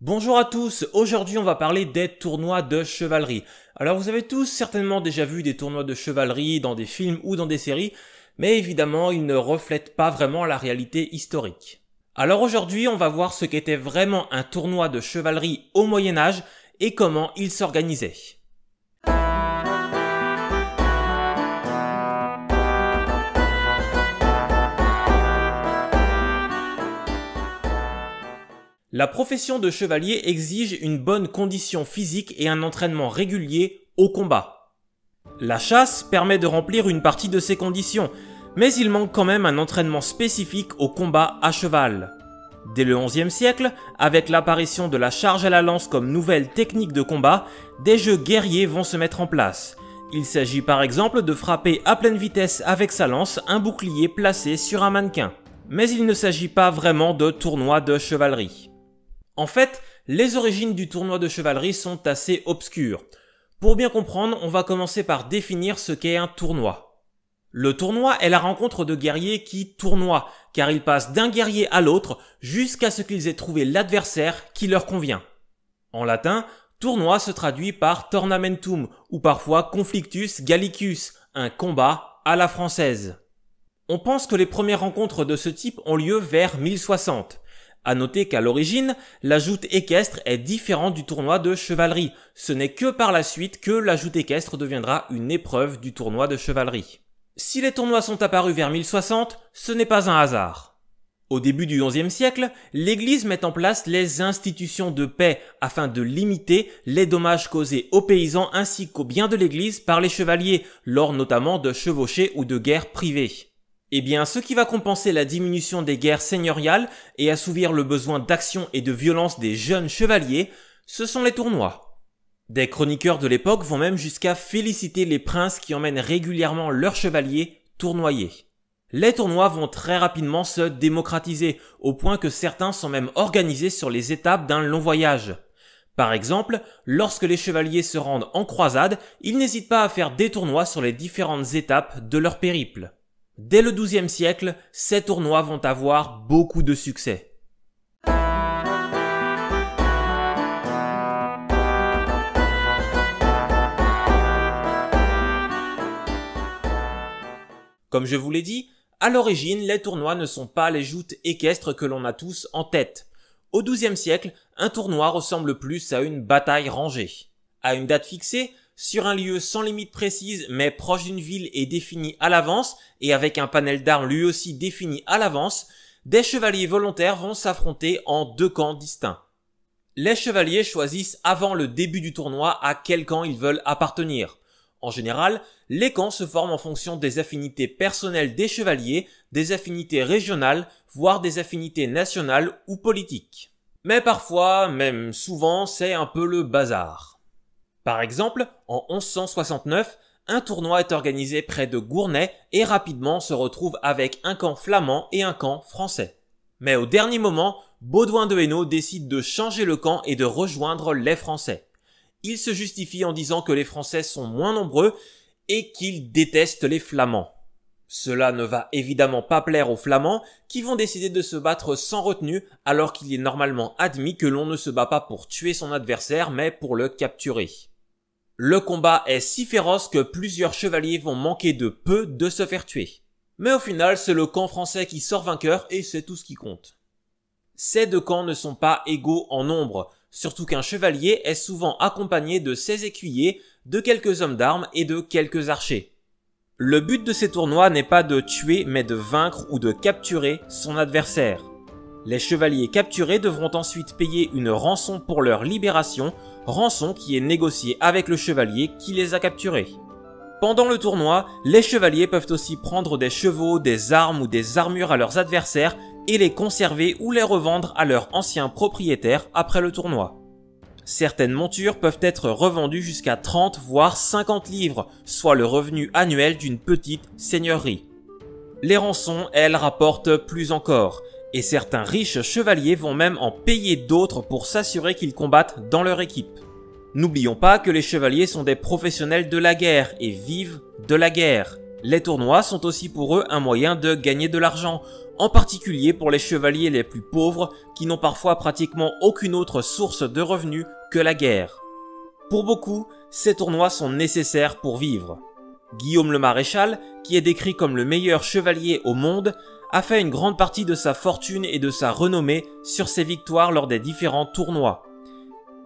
Bonjour à tous, aujourd'hui on va parler des tournois de chevalerie. Alors vous avez tous certainement déjà vu des tournois de chevalerie dans des films ou dans des séries, mais évidemment ils ne reflètent pas vraiment la réalité historique. Alors aujourd'hui on va voir ce qu'était vraiment un tournoi de chevalerie au Moyen Âge et comment il s'organisait. La profession de chevalier exige une bonne condition physique et un entraînement régulier au combat. La chasse permet de remplir une partie de ces conditions, mais il manque quand même un entraînement spécifique au combat à cheval. Dès le XIe siècle, avec l'apparition de la charge à la lance comme nouvelle technique de combat, des jeux guerriers vont se mettre en place. Il s'agit par exemple de frapper à pleine vitesse avec sa lance un bouclier placé sur un mannequin. Mais il ne s'agit pas vraiment de tournois de chevalerie. En fait, les origines du tournoi de chevalerie sont assez obscures. Pour bien comprendre, on va commencer par définir ce qu'est un tournoi. Le tournoi est la rencontre de guerriers qui tournoient, car ils passent d'un guerrier à l'autre jusqu'à ce qu'ils aient trouvé l'adversaire qui leur convient. En latin, tournoi se traduit par tornamentum ou parfois conflictus gallicus, un combat à la française. On pense que les premières rencontres de ce type ont lieu vers 1060. À noter qu'à l'origine, la équestre est différente du tournoi de chevalerie. Ce n'est que par la suite que la équestre deviendra une épreuve du tournoi de chevalerie. Si les tournois sont apparus vers 1060, ce n'est pas un hasard. Au début du XIe siècle, l'Église met en place les institutions de paix afin de limiter les dommages causés aux paysans ainsi qu'aux biens de l'Église par les chevaliers, lors notamment de chevauchées ou de guerres privées. Eh bien, ce qui va compenser la diminution des guerres seigneuriales et assouvir le besoin d'action et de violence des jeunes chevaliers, ce sont les tournois. Des chroniqueurs de l'époque vont même jusqu'à féliciter les princes qui emmènent régulièrement leurs chevaliers tournoyer. Les tournois vont très rapidement se démocratiser, au point que certains sont même organisés sur les étapes d'un long voyage. Par exemple, lorsque les chevaliers se rendent en croisade, ils n'hésitent pas à faire des tournois sur les différentes étapes de leur périple. Dès le XIIe siècle, ces tournois vont avoir beaucoup de succès. Comme je vous l'ai dit, à l'origine, les tournois ne sont pas les joutes équestres que l'on a tous en tête. Au XIIe siècle, un tournoi ressemble plus à une bataille rangée. À une date fixée, sur un lieu sans limite précise mais proche d'une ville et défini à l'avance, et avec un panel d'armes lui aussi défini à l'avance, des chevaliers volontaires vont s'affronter en deux camps distincts. Les chevaliers choisissent avant le début du tournoi à quel camp ils veulent appartenir. En général, les camps se forment en fonction des affinités personnelles des chevaliers, des affinités régionales, voire des affinités nationales ou politiques. Mais parfois, même souvent, c'est un peu le bazar. Par exemple, en 1169, un tournoi est organisé près de Gournay et rapidement se retrouve avec un camp flamand et un camp français. Mais au dernier moment, Baudouin de Hainaut décide de changer le camp et de rejoindre les Français. Il se justifie en disant que les Français sont moins nombreux et qu'il détestent les Flamands. Cela ne va évidemment pas plaire aux Flamands qui vont décider de se battre sans retenue alors qu'il est normalement admis que l'on ne se bat pas pour tuer son adversaire mais pour le capturer. Le combat est si féroce que plusieurs chevaliers vont manquer de peu de se faire tuer. Mais au final, c'est le camp français qui sort vainqueur et c'est tout ce qui compte. Ces deux camps ne sont pas égaux en nombre, surtout qu'un chevalier est souvent accompagné de ses écuyers, de quelques hommes d'armes et de quelques archers. Le but de ces tournois n'est pas de tuer mais de vaincre ou de capturer son adversaire. Les chevaliers capturés devront ensuite payer une rançon pour leur libération rançon qui est négociée avec le chevalier qui les a capturés. Pendant le tournoi, les chevaliers peuvent aussi prendre des chevaux, des armes ou des armures à leurs adversaires et les conserver ou les revendre à leur ancien propriétaire après le tournoi. Certaines montures peuvent être revendues jusqu'à 30 voire 50 livres, soit le revenu annuel d'une petite seigneurie. Les rançons, elles, rapportent plus encore. Et certains riches chevaliers vont même en payer d'autres pour s'assurer qu'ils combattent dans leur équipe. N'oublions pas que les chevaliers sont des professionnels de la guerre et vivent de la guerre. Les tournois sont aussi pour eux un moyen de gagner de l'argent, en particulier pour les chevaliers les plus pauvres qui n'ont parfois pratiquement aucune autre source de revenus que la guerre. Pour beaucoup, ces tournois sont nécessaires pour vivre. Guillaume le Maréchal, qui est décrit comme le meilleur chevalier au monde, a fait une grande partie de sa fortune et de sa renommée sur ses victoires lors des différents tournois.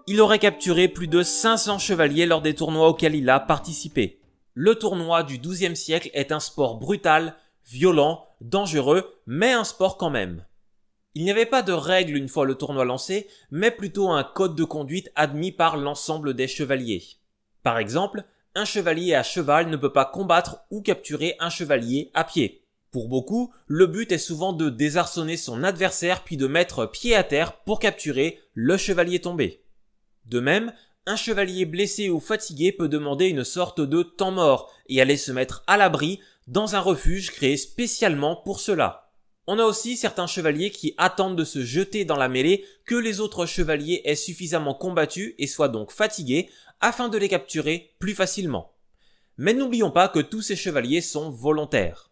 Il aurait capturé plus de 500 chevaliers lors des tournois auxquels il a participé. Le tournoi du XIIe siècle est un sport brutal, violent, dangereux, mais un sport quand même. Il n'y avait pas de règles une fois le tournoi lancé, mais plutôt un code de conduite admis par l'ensemble des chevaliers. Par exemple, un chevalier à cheval ne peut pas combattre ou capturer un chevalier à pied. Pour beaucoup, le but est souvent de désarçonner son adversaire puis de mettre pied à terre pour capturer le chevalier tombé. De même, un chevalier blessé ou fatigué peut demander une sorte de temps mort et aller se mettre à l'abri dans un refuge créé spécialement pour cela. On a aussi certains chevaliers qui attendent de se jeter dans la mêlée que les autres chevaliers aient suffisamment combattu et soient donc fatigués afin de les capturer plus facilement. Mais n'oublions pas que tous ces chevaliers sont volontaires.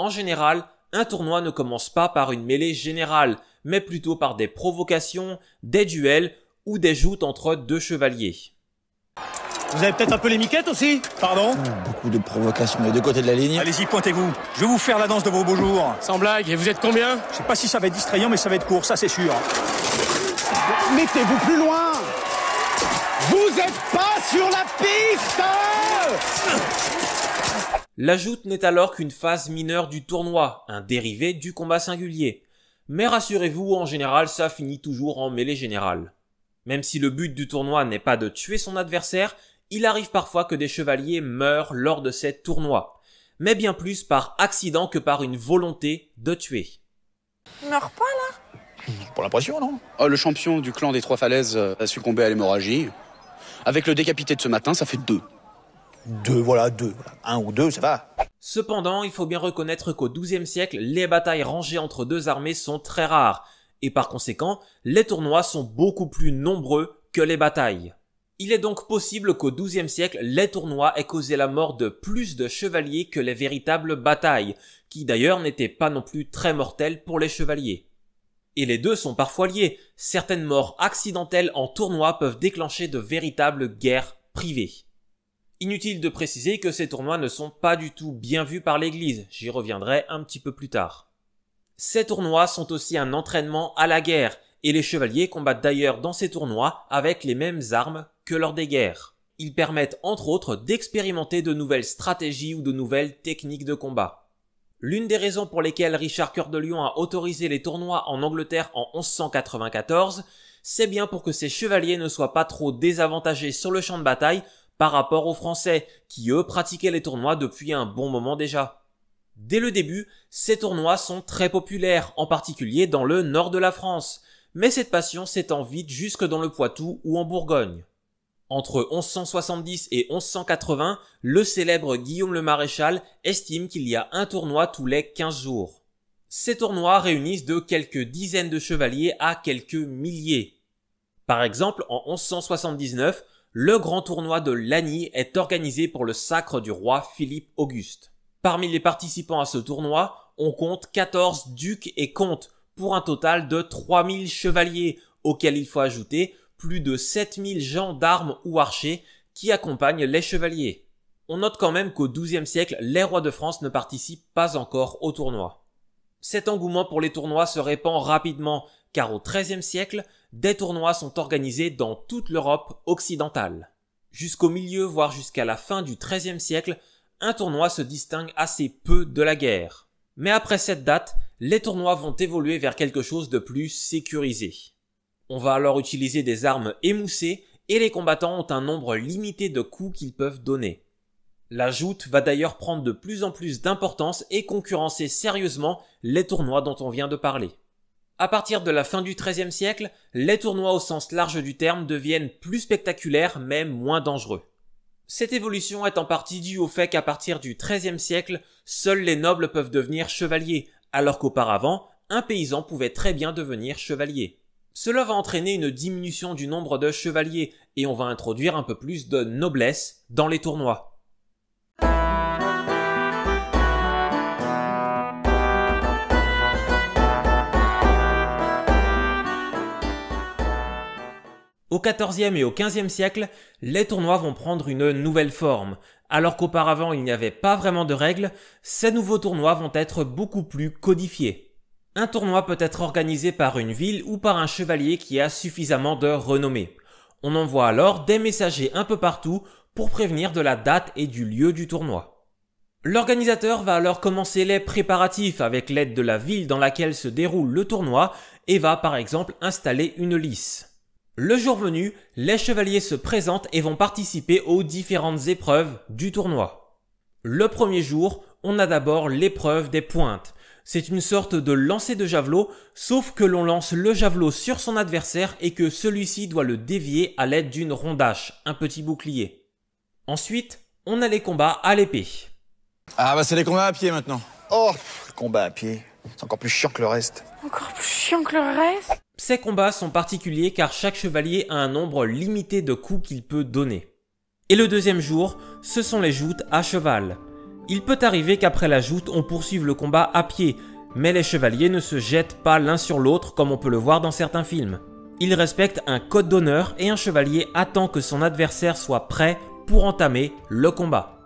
En général, un tournoi ne commence pas par une mêlée générale, mais plutôt par des provocations, des duels ou des joutes entre deux chevaliers. Vous avez peut-être un peu les miquettes aussi Pardon oh, Beaucoup de provocations des deux côtés de la ligne. Allez-y, pointez-vous. Je vais vous faire la danse de vos beaux jours. Sans blague, et vous êtes combien Je sais pas si ça va être distrayant, mais ça va être court, ça c'est sûr. Mettez-vous plus loin Vous êtes pas sur la piste L'ajout n'est alors qu'une phase mineure du tournoi, un dérivé du combat singulier. Mais rassurez-vous, en général, ça finit toujours en mêlée générale. Même si le but du tournoi n'est pas de tuer son adversaire, il arrive parfois que des chevaliers meurent lors de ces tournois, mais bien plus par accident que par une volonté de tuer. Il pas là hmm, Pour l'impression, non oh, Le champion du clan des Trois Falaises euh, a succombé à l'hémorragie. Avec le décapité de ce matin, ça fait deux. Deux, voilà, deux. Un ou deux, ça va. Cependant, il faut bien reconnaître qu'au XIIe siècle, les batailles rangées entre deux armées sont très rares, et par conséquent, les tournois sont beaucoup plus nombreux que les batailles. Il est donc possible qu'au XIIe siècle, les tournois aient causé la mort de plus de chevaliers que les véritables batailles, qui d'ailleurs n'étaient pas non plus très mortelles pour les chevaliers. Et les deux sont parfois liés, certaines morts accidentelles en tournoi peuvent déclencher de véritables guerres privées. Inutile de préciser que ces tournois ne sont pas du tout bien vus par l'Église, j'y reviendrai un petit peu plus tard. Ces tournois sont aussi un entraînement à la guerre, et les chevaliers combattent d'ailleurs dans ces tournois avec les mêmes armes que lors des guerres. Ils permettent entre autres d'expérimenter de nouvelles stratégies ou de nouvelles techniques de combat. L'une des raisons pour lesquelles Richard Coeur de Lion a autorisé les tournois en Angleterre en 1194, c'est bien pour que ces chevaliers ne soient pas trop désavantagés sur le champ de bataille par rapport aux Français, qui eux pratiquaient les tournois depuis un bon moment déjà. Dès le début, ces tournois sont très populaires, en particulier dans le nord de la France, mais cette passion s'étend vite jusque dans le Poitou ou en Bourgogne. Entre 1170 et 1180, le célèbre Guillaume le Maréchal estime qu'il y a un tournoi tous les 15 jours. Ces tournois réunissent de quelques dizaines de chevaliers à quelques milliers. Par exemple, en 1179, le grand tournoi de Lagny est organisé pour le sacre du roi Philippe Auguste. Parmi les participants à ce tournoi, on compte 14 ducs et comtes, pour un total de 3000 chevaliers, auxquels il faut ajouter plus de 7000 gens d'armes ou archers qui accompagnent les chevaliers. On note quand même qu'au XIIe siècle, les rois de France ne participent pas encore au tournoi. Cet engouement pour les tournois se répand rapidement, car au XIIIe siècle, des tournois sont organisés dans toute l'Europe occidentale. Jusqu'au milieu, voire jusqu'à la fin du XIIIe siècle, un tournoi se distingue assez peu de la guerre. Mais après cette date, les tournois vont évoluer vers quelque chose de plus sécurisé. On va alors utiliser des armes émoussées et les combattants ont un nombre limité de coups qu'ils peuvent donner. La joute va d'ailleurs prendre de plus en plus d'importance et concurrencer sérieusement les tournois dont on vient de parler. À partir de la fin du XIIIe siècle, les tournois au sens large du terme deviennent plus spectaculaires mais moins dangereux. Cette évolution est en partie due au fait qu'à partir du XIIIe siècle, seuls les nobles peuvent devenir chevaliers, alors qu'auparavant, un paysan pouvait très bien devenir chevalier. Cela va entraîner une diminution du nombre de chevaliers et on va introduire un peu plus de noblesse dans les tournois. Au XIVe et au XVe siècle, les tournois vont prendre une nouvelle forme. Alors qu'auparavant il n'y avait pas vraiment de règles, ces nouveaux tournois vont être beaucoup plus codifiés. Un tournoi peut être organisé par une ville ou par un chevalier qui a suffisamment de renommée. On envoie alors des messagers un peu partout pour prévenir de la date et du lieu du tournoi. L'organisateur va alors commencer les préparatifs avec l'aide de la ville dans laquelle se déroule le tournoi et va par exemple installer une lice. Le jour venu, les chevaliers se présentent et vont participer aux différentes épreuves du tournoi. Le premier jour, on a d'abord l'épreuve des pointes. C'est une sorte de lancer de javelot, sauf que l'on lance le javelot sur son adversaire et que celui-ci doit le dévier à l'aide d'une rondache, un petit bouclier. Ensuite, on a les combats à l'épée. Ah bah c'est les combats à pied maintenant. Oh, combat à pied, c'est encore plus chiant que le reste. Encore plus chiant que le reste ces combats sont particuliers car chaque chevalier a un nombre limité de coups qu'il peut donner. Et le deuxième jour, ce sont les joutes à cheval. Il peut arriver qu'après la joute, on poursuive le combat à pied, mais les chevaliers ne se jettent pas l'un sur l'autre comme on peut le voir dans certains films. Ils respectent un code d'honneur et un chevalier attend que son adversaire soit prêt pour entamer le combat.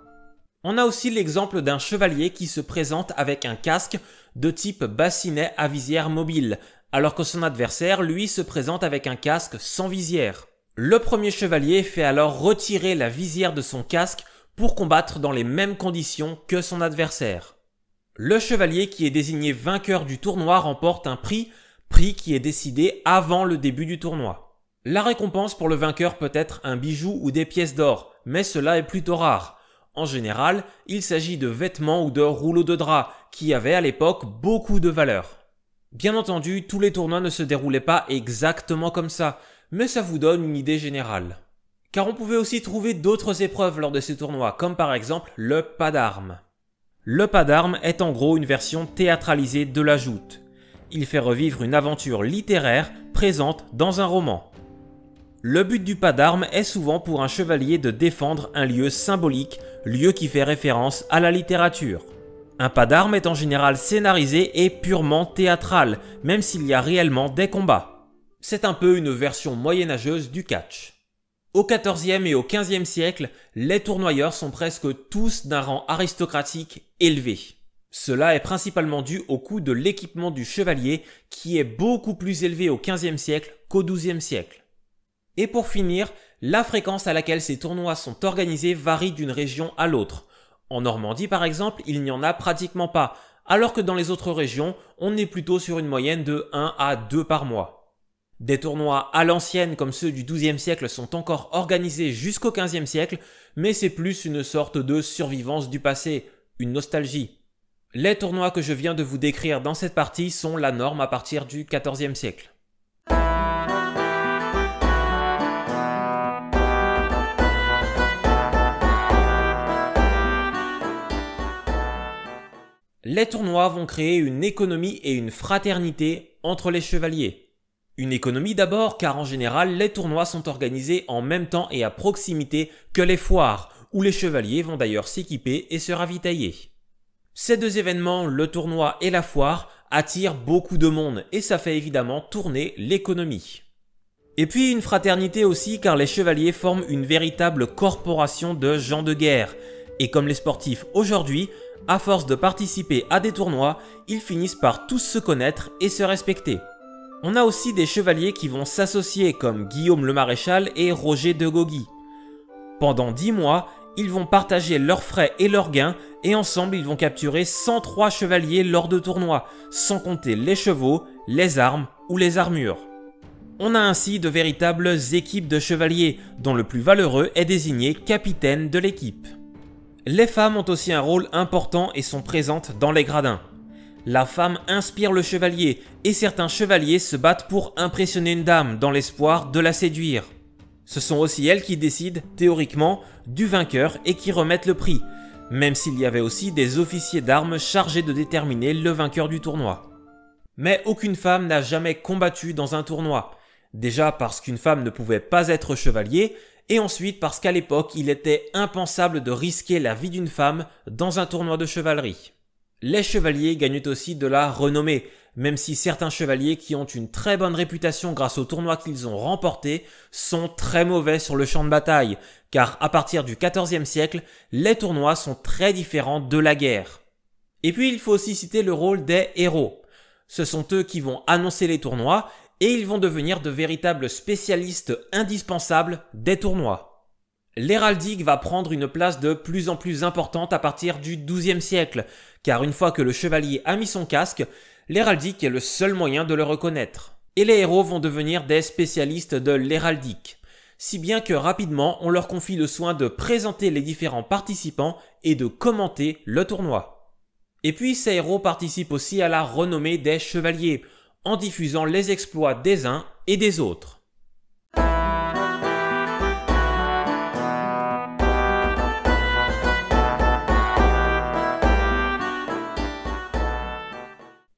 On a aussi l'exemple d'un chevalier qui se présente avec un casque de type bassinet à visière mobile, alors que son adversaire, lui, se présente avec un casque sans visière. Le premier chevalier fait alors retirer la visière de son casque pour combattre dans les mêmes conditions que son adversaire. Le chevalier qui est désigné vainqueur du tournoi remporte un prix, prix qui est décidé avant le début du tournoi. La récompense pour le vainqueur peut être un bijou ou des pièces d'or, mais cela est plutôt rare. En général, il s'agit de vêtements ou de rouleaux de drap, qui avaient à l'époque beaucoup de valeur. Bien entendu, tous les tournois ne se déroulaient pas exactement comme ça, mais ça vous donne une idée générale. Car on pouvait aussi trouver d'autres épreuves lors de ces tournois, comme par exemple le pas d'armes. Le pas d'armes est en gros une version théâtralisée de la joute. Il fait revivre une aventure littéraire présente dans un roman. Le but du pas d'armes est souvent pour un chevalier de défendre un lieu symbolique, lieu qui fait référence à la littérature. Un pas d'armes est en général scénarisé et purement théâtral, même s'il y a réellement des combats. C'est un peu une version moyenâgeuse du catch. Au XIVe et au XVe siècle, les tournoyeurs sont presque tous d'un rang aristocratique élevé. Cela est principalement dû au coût de l'équipement du chevalier qui est beaucoup plus élevé au XVe siècle qu'au XIIe siècle. Et pour finir, la fréquence à laquelle ces tournois sont organisés varie d'une région à l'autre. En Normandie, par exemple, il n'y en a pratiquement pas, alors que dans les autres régions, on est plutôt sur une moyenne de 1 à 2 par mois. Des tournois à l'ancienne comme ceux du XIIe siècle sont encore organisés jusqu'au XVe siècle, mais c'est plus une sorte de survivance du passé, une nostalgie. Les tournois que je viens de vous décrire dans cette partie sont la norme à partir du XIVe siècle. Les tournois vont créer une économie et une fraternité entre les chevaliers. Une économie d'abord car en général les tournois sont organisés en même temps et à proximité que les foires, où les chevaliers vont d'ailleurs s'équiper et se ravitailler. Ces deux événements, le tournoi et la foire, attirent beaucoup de monde et ça fait évidemment tourner l'économie. Et puis une fraternité aussi car les chevaliers forment une véritable corporation de gens de guerre. Et comme les sportifs aujourd'hui, à force de participer à des tournois, ils finissent par tous se connaître et se respecter. On a aussi des chevaliers qui vont s'associer comme Guillaume le Maréchal et Roger de Gogui. Pendant 10 mois, ils vont partager leurs frais et leurs gains et ensemble ils vont capturer 103 chevaliers lors de tournois, sans compter les chevaux, les armes ou les armures. On a ainsi de véritables équipes de chevaliers, dont le plus valeureux est désigné capitaine de l'équipe. Les femmes ont aussi un rôle important et sont présentes dans les gradins. La femme inspire le chevalier, et certains chevaliers se battent pour impressionner une dame dans l'espoir de la séduire. Ce sont aussi elles qui décident, théoriquement, du vainqueur et qui remettent le prix, même s'il y avait aussi des officiers d'armes chargés de déterminer le vainqueur du tournoi. Mais aucune femme n'a jamais combattu dans un tournoi, déjà parce qu'une femme ne pouvait pas être chevalier, et ensuite parce qu'à l'époque il était impensable de risquer la vie d'une femme dans un tournoi de chevalerie. Les chevaliers gagnent aussi de la renommée, même si certains chevaliers qui ont une très bonne réputation grâce aux tournois qu'ils ont remportés sont très mauvais sur le champ de bataille, car à partir du XIVe siècle, les tournois sont très différents de la guerre. Et puis il faut aussi citer le rôle des héros. Ce sont eux qui vont annoncer les tournois et ils vont devenir de véritables spécialistes indispensables des tournois. L'héraldique va prendre une place de plus en plus importante à partir du XIIe siècle, car une fois que le chevalier a mis son casque, l'héraldique est le seul moyen de le reconnaître. Et les héros vont devenir des spécialistes de l'héraldique, si bien que rapidement on leur confie le soin de présenter les différents participants et de commenter le tournoi. Et puis ces héros participent aussi à la renommée des chevaliers, en diffusant les exploits des uns et des autres.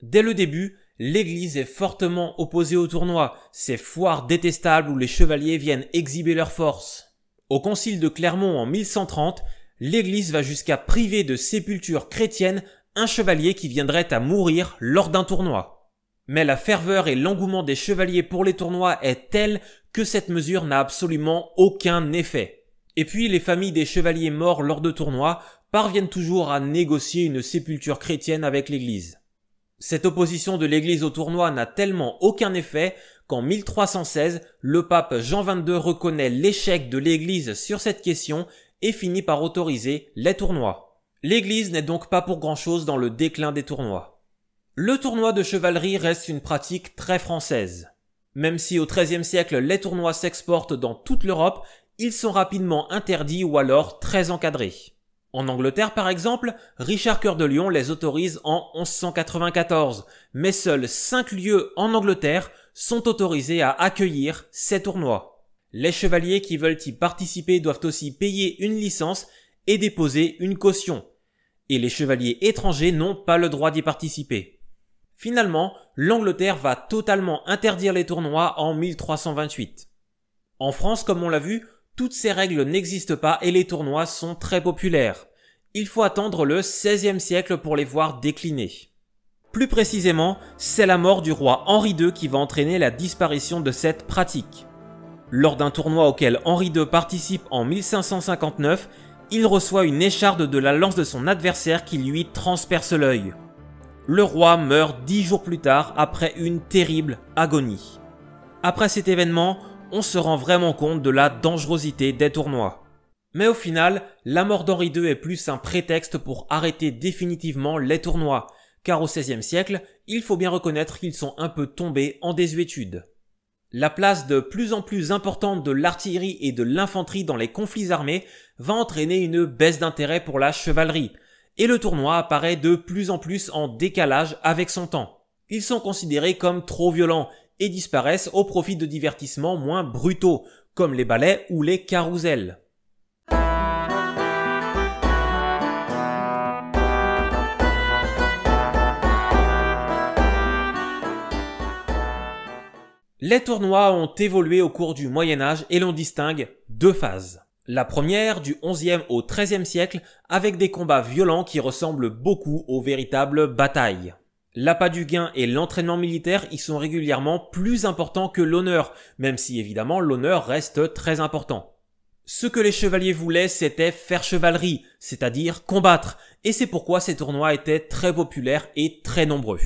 Dès le début, l'Église est fortement opposée au tournoi, ces foires détestables où les chevaliers viennent exhiber leurs forces. Au concile de Clermont en 1130, l'Église va jusqu'à priver de sépulture chrétienne un chevalier qui viendrait à mourir lors d'un tournoi. Mais la ferveur et l'engouement des chevaliers pour les tournois est telle que cette mesure n'a absolument aucun effet. Et puis les familles des chevaliers morts lors de tournois parviennent toujours à négocier une sépulture chrétienne avec l'Église. Cette opposition de l'Église au tournois n'a tellement aucun effet qu'en 1316, le pape Jean XXII reconnaît l'échec de l'Église sur cette question et finit par autoriser les tournois. L'Église n'est donc pas pour grand-chose dans le déclin des tournois. Le tournoi de chevalerie reste une pratique très française. Même si au XIIIe siècle les tournois s'exportent dans toute l'Europe, ils sont rapidement interdits ou alors très encadrés. En Angleterre par exemple, Richard Cœur de Lyon les autorise en 1194, mais seuls 5 lieux en Angleterre sont autorisés à accueillir ces tournois. Les chevaliers qui veulent y participer doivent aussi payer une licence et déposer une caution. Et les chevaliers étrangers n'ont pas le droit d'y participer. Finalement, l'Angleterre va totalement interdire les tournois en 1328. En France, comme on l'a vu, toutes ces règles n'existent pas et les tournois sont très populaires. Il faut attendre le XVIe siècle pour les voir décliner. Plus précisément, c'est la mort du roi Henri II qui va entraîner la disparition de cette pratique. Lors d'un tournoi auquel Henri II participe en 1559, il reçoit une écharde de la lance de son adversaire qui lui transperce l'œil. Le roi meurt dix jours plus tard après une terrible agonie. Après cet événement, on se rend vraiment compte de la dangerosité des tournois. Mais au final, la mort d'Henri II est plus un prétexte pour arrêter définitivement les tournois, car au XVIe siècle, il faut bien reconnaître qu'ils sont un peu tombés en désuétude. La place de plus en plus importante de l'artillerie et de l'infanterie dans les conflits armés va entraîner une baisse d'intérêt pour la chevalerie, et le tournoi apparaît de plus en plus en décalage avec son temps. Ils sont considérés comme trop violents et disparaissent au profit de divertissements moins brutaux, comme les ballets ou les carousels. Les tournois ont évolué au cours du Moyen Âge et l'on distingue deux phases. La première du 11e au 13 siècle avec des combats violents qui ressemblent beaucoup aux véritables batailles. L'appât du gain et l'entraînement militaire y sont régulièrement plus importants que l'honneur, même si évidemment l'honneur reste très important. Ce que les chevaliers voulaient, c'était faire chevalerie, c'est-à-dire combattre, et c'est pourquoi ces tournois étaient très populaires et très nombreux.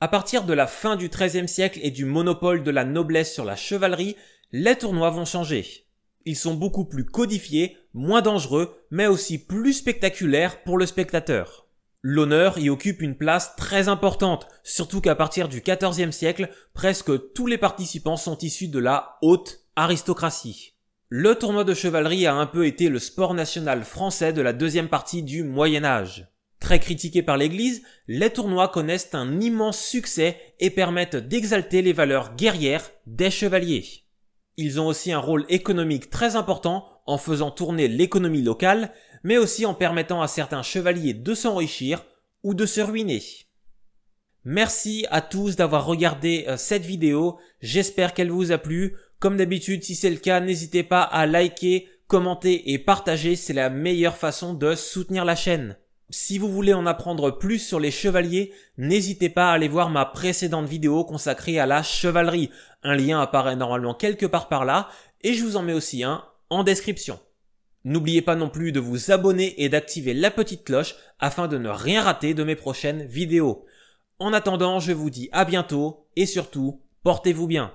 À partir de la fin du XIIIe siècle et du monopole de la noblesse sur la chevalerie, les tournois vont changer. Ils sont beaucoup plus codifiés, moins dangereux, mais aussi plus spectaculaires pour le spectateur. L'honneur y occupe une place très importante, surtout qu'à partir du XIVe siècle, presque tous les participants sont issus de la haute aristocratie. Le tournoi de chevalerie a un peu été le sport national français de la deuxième partie du Moyen Âge. Très critiqué par l'Église, les tournois connaissent un immense succès et permettent d'exalter les valeurs guerrières des chevaliers. Ils ont aussi un rôle économique très important en faisant tourner l'économie locale, mais aussi en permettant à certains chevaliers de s'enrichir ou de se ruiner. Merci à tous d'avoir regardé euh, cette vidéo, j'espère qu'elle vous a plu. Comme d'habitude, si c'est le cas, n'hésitez pas à liker, commenter et partager, c'est la meilleure façon de soutenir la chaîne. Si vous voulez en apprendre plus sur les chevaliers, n'hésitez pas à aller voir ma précédente vidéo consacrée à la chevalerie. Un lien apparaît normalement quelque part par là, et je vous en mets aussi un en description. N'oubliez pas non plus de vous abonner et d'activer la petite cloche afin de ne rien rater de mes prochaines vidéos. En attendant, je vous dis à bientôt et surtout, portez-vous bien.